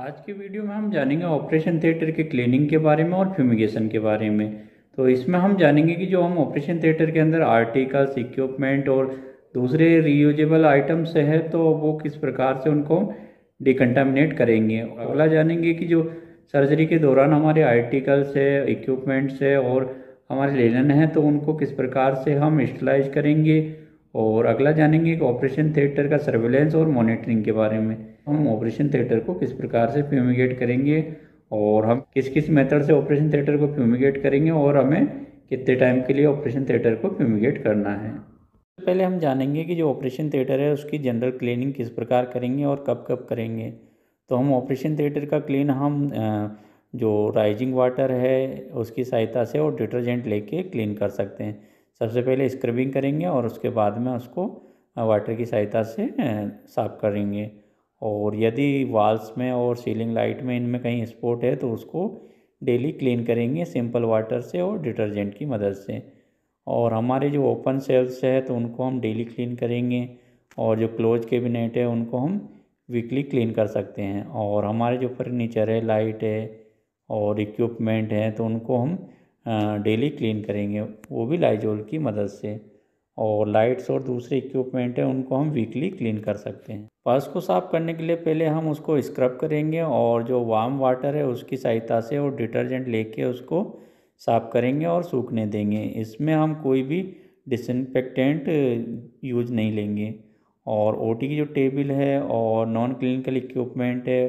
आज के वीडियो में हम जानेंगे ऑपरेशन थिएटर के क्लीनिंग के बारे में और फ्यूमिगेशन के बारे में तो इसमें हम जानेंगे कि जो हम ऑपरेशन थिएटर के अंदर आर्टिकल्स इक्विपमेंट और दूसरे रीयूजेबल आइटम्स है तो वो किस प्रकार से उनको डिकन्टामिनेट करेंगे अगला जानेंगे कि जो सर्जरी के दौरान हमारे आर्टिकल्स है इक्विपमेंट्स है और हमारे लेलन है तो उनको किस प्रकार से हम स्टलाइज करेंगे और अगला जानेंगे कि ऑपरेशन थिएटर का सर्वेलेंस और मॉनिटरिंग के बारे में हम ऑपरेशन थिएटर को किस प्रकार से फ्यूमिगेट करेंगे और हम किस किस मेथड से ऑपरेशन थिएटर को फ्यूमिगेट करेंगे और हमें कितने टाइम के लिए ऑपरेशन थिएटर को फ्यूमिगेट करना है पहले हम जानेंगे कि जो ऑपरेशन थिएटर है उसकी जनरल क्लीनिंग किस प्रकार करेंगे और कब कब करेंगे तो हम ऑपरेशन थिएटर का क्लीन हम जो राइजिंग वाटर है उसकी सहायता से और डिटर्जेंट लेके क्लीन कर सकते हैं सबसे पहले स्क्रबिंग करेंगे और उसके बाद में उसको वाटर की सहायता से साफ़ करेंगे और यदि वाल्स में और सीलिंग लाइट में इनमें कहीं स्पॉट है तो उसको डेली क्लीन करेंगे सिंपल वाटर से और डिटर्जेंट की मदद से और हमारे जो ओपन सेल्स है तो उनको हम डेली क्लीन करेंगे और जो क्लोज कैबिनेट है उनको हम वीकली क्लीन कर सकते हैं और हमारे जो फर्नीचर है लाइट है और इक्विपमेंट है तो उनको हम डेली क्लीन करेंगे वो भी लाइजोल की मदद से और लाइट्स और दूसरे इक्विपमेंट हैं उनको हम वीकली क्लीन कर सकते हैं पर्स को साफ़ करने के लिए पहले हम उसको स्क्रब करेंगे और जो वार्म वाटर है उसकी सहायता से और डिटर्जेंट लेके उसको साफ़ करेंगे और सूखने देंगे इसमें हम कोई भी डिसइनफेक्टेंट यूज नहीं लेंगे और ओ की जो टेबल है और नॉन क्लिनिकल इक्विपमेंट है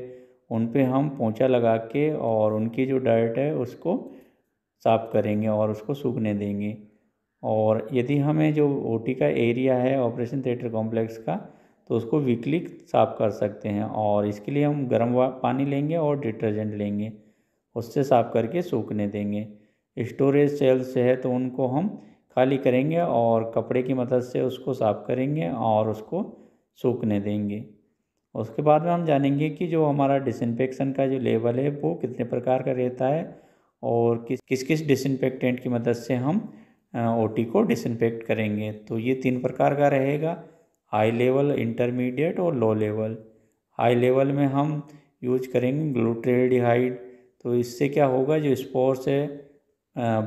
उन पर हम पोंछा लगा के और उनकी जो डाइट है उसको साफ़ करेंगे और उसको सूखने देंगे और यदि हमें जो ओटी का एरिया है ऑपरेशन थिएटर कॉम्प्लेक्स का तो उसको वीकली साफ़ कर सकते हैं और इसके लिए हम गर्म पानी लेंगे और डिटर्जेंट लेंगे उससे साफ़ करके सूखने देंगे स्टोरेज सेल्स है तो उनको हम खाली करेंगे और कपड़े की मदद से उसको साफ़ करेंगे और उसको सूखने देंगे उसके बाद में हम जानेंगे कि जो हमारा डिसइनफेक्शन का जो लेवल है वो कितने प्रकार का रहता है और किस किस किस डिसइनफेक्टेंट की मदद से हम ओटी को डिसइनफेक्ट करेंगे तो ये तीन प्रकार का रहेगा हाई लेवल इंटरमीडिएट और लो लेवल हाई लेवल में हम यूज करेंगे ग्लूट्रेडिहाइड तो इससे क्या होगा जो स्पोर्स है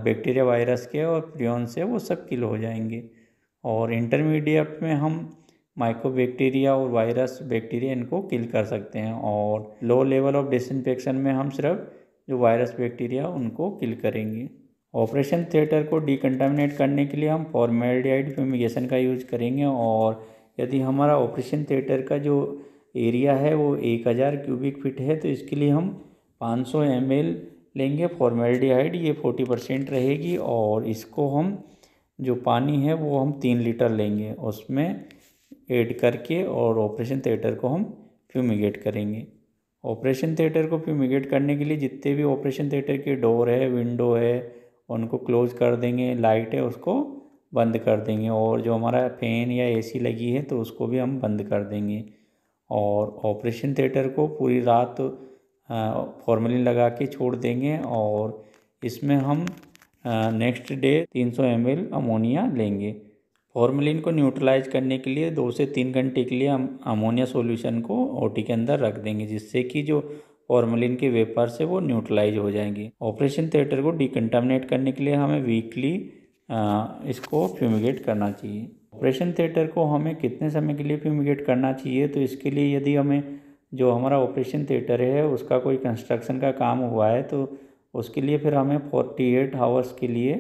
बैक्टीरिया वायरस के और प्रियन से वो सब किल हो जाएंगे और इंटरमीडिएट में हम माइक्रो बैक्टीरिया और वायरस बैक्टीरिया इनको किल कर सकते हैं और लो लेवल ऑफ डिसइनफेक्शन में हम सिर्फ जो वायरस बैक्टीरिया उनको किल करेंगे ऑपरेशन थिएटर को डिकन्टामिनेट करने के लिए हम फॉर्मेल्डिहाइड फ्यूमिगेशन का यूज करेंगे और यदि हमारा ऑपरेशन थिएटर का जो एरिया है वो एक हज़ार क्यूबिक फिट है तो इसके लिए हम पाँच सौ एम एल लेंगे फॉर्मेल्डिहाइड ये फोर्टी परसेंट रहेगी और इसको हम जो पानी है वो हम तीन लीटर लेंगे उसमें ऐड करके और ऑपरेशन थिएटर को हम फ्यूमिगेट करेंगे ऑपरेशन थिएटर को फ्यूमिगेट करने के लिए जितने भी ऑपरेशन थिएटर के डोर है विंडो है उनको क्लोज कर देंगे लाइट है उसको बंद कर देंगे और जो हमारा फ़ैन या एसी लगी है तो उसको भी हम बंद कर देंगे और ऑपरेशन थिएटर को पूरी रात फॉर्मलिन लगा के छोड़ देंगे और इसमें हम नेक्स्ट डे 300 एम अमोनिया लेंगे फॉर्मलिन को न्यूट्रलाइज करने के लिए दो से तीन घंटे के लिए हम अमोनिया सॉल्यूशन को ओटी के अंदर रख देंगे जिससे कि जो फॉर्मलिन के व्यापार से वो न्यूट्रलाइज हो जाएंगी ऑपरेशन थिएटर को डिकन्टामिनेट करने के लिए हमें वीकली इसको फ्यूमिगेट करना चाहिए ऑपरेशन थिएटर को हमें कितने समय के लिए फ्यूमिगेट करना चाहिए तो इसके लिए यदि हमें जो हमारा ऑपरेशन थिएटर है उसका कोई कंस्ट्रक्शन का काम हुआ है तो उसके लिए फिर हमें फोर्टी एट आवर्स के लिए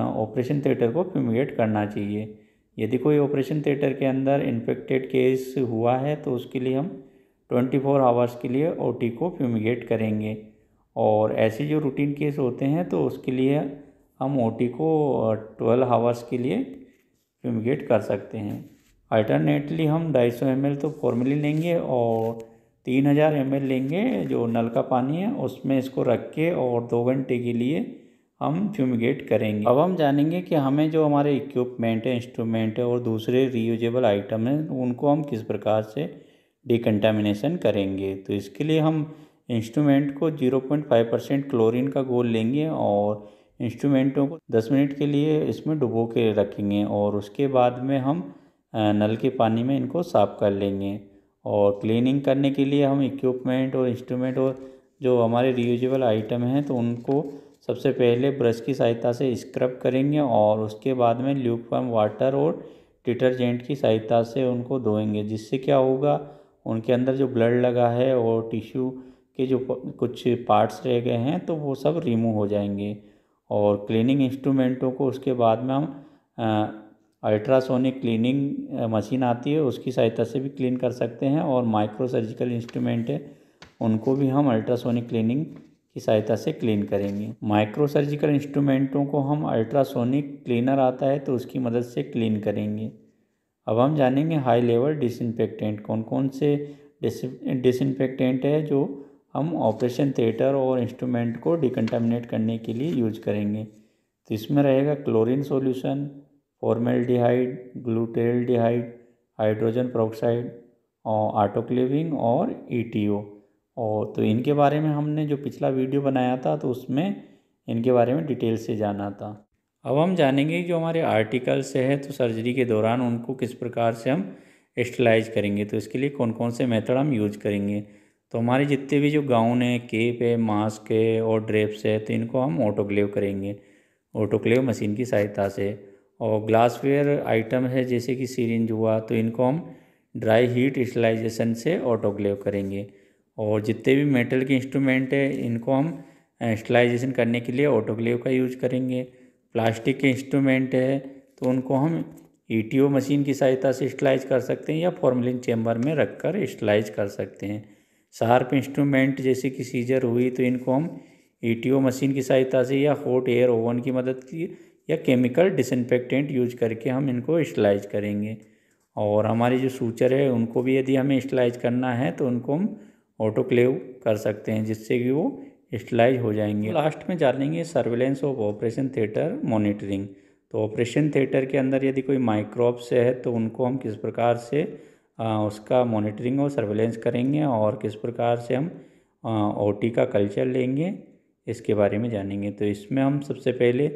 ऑपरेशन थिएटर को फ्यूमिगेट करना चाहिए यदि कोई ऑपरेशन थिएटर के अंदर इन्फेक्टेड केस हुआ है तो उसके लिए हम ट्वेंटी फोर आवर्स के लिए टी को फ्यूमिगेट करेंगे और ऐसे जो रूटीन केस होते हैं तो उसके लिए हम टी को ट्वेल्व आवर्स के लिए फ्यूमिगेट कर सकते हैं अल्टरनेटली हम ढाई सौ एम तो फॉर्मली लेंगे और तीन हज़ार एम लेंगे जो नल का पानी है उसमें इसको रख के और दो घंटे के लिए हम फ्यूमिगेट करेंगे अब हम जानेंगे कि हमें जो हमारे इक्विपमेंट है इंस्ट्रूमेंट है और दूसरे रीयूजेबल आइटम हैं उनको हम किस प्रकार से डिकन्टामिनेशन करेंगे तो इसके लिए हम इंस्ट्रूमेंट को 0.5 परसेंट क्लोरिन का घोल लेंगे और इंस्ट्रूमेंटों को 10 मिनट के लिए इसमें डुबो के रखेंगे और उसके बाद में हम नल के पानी में इनको साफ़ कर लेंगे और क्लीनिंग करने के लिए हम इक्विपमेंट और इंस्ट्रूमेंट और जो हमारे रीयूजबल आइटम हैं तो उनको सबसे पहले ब्रश की सहायता से स्क्रब करेंगे और उसके बाद में ल्यूब वाटर और डिटर्जेंट की सहायता से उनको धोएंगे जिससे क्या होगा उनके अंदर जो ब्लड लगा है और टिश्यू के जो कुछ पार्ट्स रह गए हैं तो वो सब रिमूव हो जाएंगे और क्लीनिंग इंस्ट्रूमेंटों को उसके बाद में हम अल्ट्रासोनिक क्लीनिंग मशीन आती है उसकी सहायता से भी क्लीन कर सकते हैं और माइक्रो सर्जिकल इंस्ट्रूमेंट है उनको भी हम अल्ट्रासोनिक क्लीनिंग की सहायता से क्लीन करेंगे माइक्रो सर्जिकल इंस्ट्रूमेंटों को हम अल्ट्रासोनिक क्लीनर आता है तो उसकी मदद से क्लीन करेंगे अब हम जानेंगे हाई लेवल डिसइनफेक्टेंट कौन कौन से डिसइनफेक्टेंट है जो हम ऑपरेशन थिएटर और इंस्ट्रूमेंट को डिकन्टामिनेट करने के लिए यूज करेंगे तो इसमें रहेगा chlorine solution formaldehyde glutaraldehyde hydrogen peroxide और आटोक्लेविंग और ईटीओ और तो इनके बारे में हमने जो पिछला वीडियो बनाया था तो उसमें इनके बारे में डिटेल से जाना था अब हम जानेंगे जो हमारे आर्टिकल्स हैं तो सर्जरी के दौरान उनको किस प्रकार से हम स्टलाइज करेंगे तो इसके लिए कौन कौन से मेथड हम यूज करेंगे तो हमारे जितने भी जो गाउन है केप है मास्क है और ड्रेप्स है तो इनको हम ऑटोक्लेव करेंगे ऑटोक्लेव मशीन की सहायता से और ग्लासवेयर आइटम है जैसे कि सीरेंज हुआ तो इनको हम ड्राई हीट स्टलाइजेशन से ऑटोक्लेव करेंगे और जितने भी मेटल के इंस्ट्रूमेंट है इनको हम स्टलाइजेशन करने के लिए ऑटोक्लेव का यूज करेंगे प्लास्टिक के इंस्ट्रूमेंट है तो उनको हम ई e मशीन की सहायता से स्टलाइज कर सकते हैं या फॉर्मलिन चेम्बर में रख कर स्टलाइज कर सकते हैं शार्प इंस्ट्रूमेंट जैसे कि सीजर हुई तो इनको हम ई e मशीन की सहायता से या हॉट एयर ओवन की मदद की या केमिकल डिसइनफेक्टेंट यूज करके हम इनको स्टलाइज करेंगे और हमारे जो सूचर है उनको भी यदि हमें स्टलाइज करना है तो उनको हम ऑटोक्लेव कर सकते हैं जिससे कि वो स्टलाइज हो जाएंगे लास्ट तो में जानेंगे surveillance of operation theatre monitoring तो ऑपरेशन थिएटर के अंदर यदि कोई माइक्रोब्स है तो उनको हम किस प्रकार से उसका मॉनिटरिंग और सर्वेलेंस करेंगे और किस प्रकार से हम ओ का कल्चर लेंगे इसके बारे में जानेंगे तो इसमें हम सबसे पहले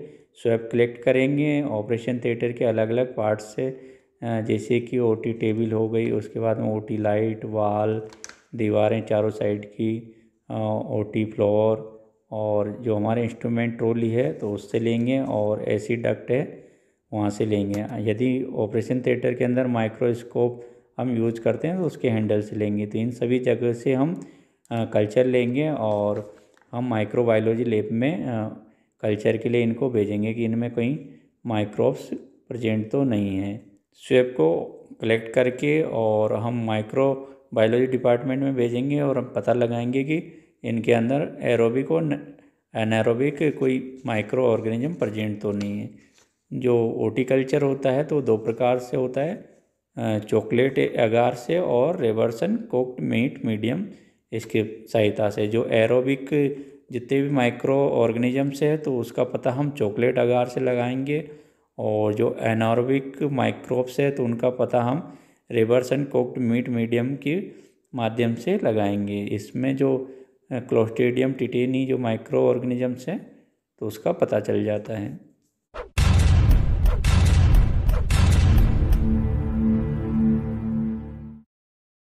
स्वैप कलेक्ट करेंगे ऑपरेशन थिएटर के अलग अलग पार्ट्स से जैसे कि ओटी टेबल हो गई उसके बाद में ओटी लाइट वाल दीवारें चारों साइड की ओटी फ्लोर और जो हमारे इंस्ट्रूमेंट ट्रोली है तो उससे लेंगे और ऐसी डक्ट है वहाँ से लेंगे यदि ऑपरेशन थिएटर के अंदर माइक्रोस्कोप हम यूज करते हैं तो उसके हैंडल से लेंगे तो इन सभी जगह से हम कल्चर लेंगे और हम माइक्रोबायोलॉजी लेब में कल्चर के लिए इनको भेजेंगे कि इनमें कहीं माइक्रोब्स प्रजेंट तो नहीं है स्वेब को कलेक्ट करके और हम माइक्रो बायोलॉजी डिपार्टमेंट में भेजेंगे और हम पता लगाएंगे कि इनके अंदर एरोबिक और एनारोबिक कोई माइक्रो ऑर्गेनिज्म प्रजेंट तो नहीं है जो ओटिकल्चर होता है तो दो प्रकार से होता है चॉकलेट अगार से और रिवर्सन कोक्ड मीट मीडियम इसके सहायता से जो एरोबिक जितने भी माइक्रो ऑर्गेनिजम्स है तो उसका पता हम चॉकलेट अगार से लगाएंगे और जो एनारोबिक माइक्रोब्स है तो उनका पता हम reverse and cooked meat medium के माध्यम से लगाएंगे इसमें जो क्लोस्टेडियम टिटेनी जो माइक्रो ऑर्गेनिजम्स हैं तो उसका पता चल जाता है